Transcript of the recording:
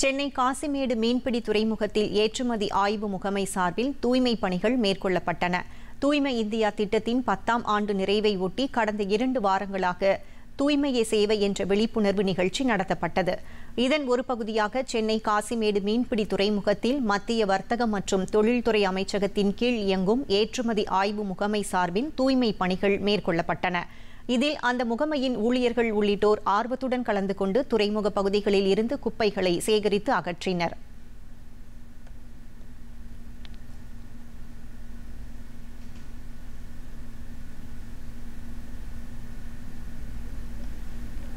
சென்னை காசிமேடு மீன்பிடி துறைமுகத்தில் ஏற்றுமதி ஆய்வு முகமை சார்பில் தூய்மை பணிகள் மேற்கொள்ளப்பட்டன தூய்மை இந்தியா திட்டத்தின் பத்தாம் ஆண்டு நிறைவை ஒட்டி கடந்த இரண்டு வாரங்களாக தூய்மையை சேவை என்ற விழிப்புணர்வு நிகழ்ச்சி நடத்தப்பட்டது இதன் ஒரு பகுதியாக சென்னை காசிமேடு மீன்பிடி துறைமுகத்தில் மத்திய வர்த்தகம் மற்றும் தொழில்துறை அமைச்சகத்தின் கீழ் இயங்கும் ஏற்றுமதி ஆய்வு முகமை சார்பின் தூய்மை பணிகள் மேற்கொள்ளப்பட்டன இதில் அந்த முகமையின் ஊழியர்கள் உள்ளிட்டோர் ஆர்வத்துடன் கலந்து கொண்டு துறைமுக பகுதிகளில் இருந்து குப்பைகளை சேகரித்து அகற்றினர்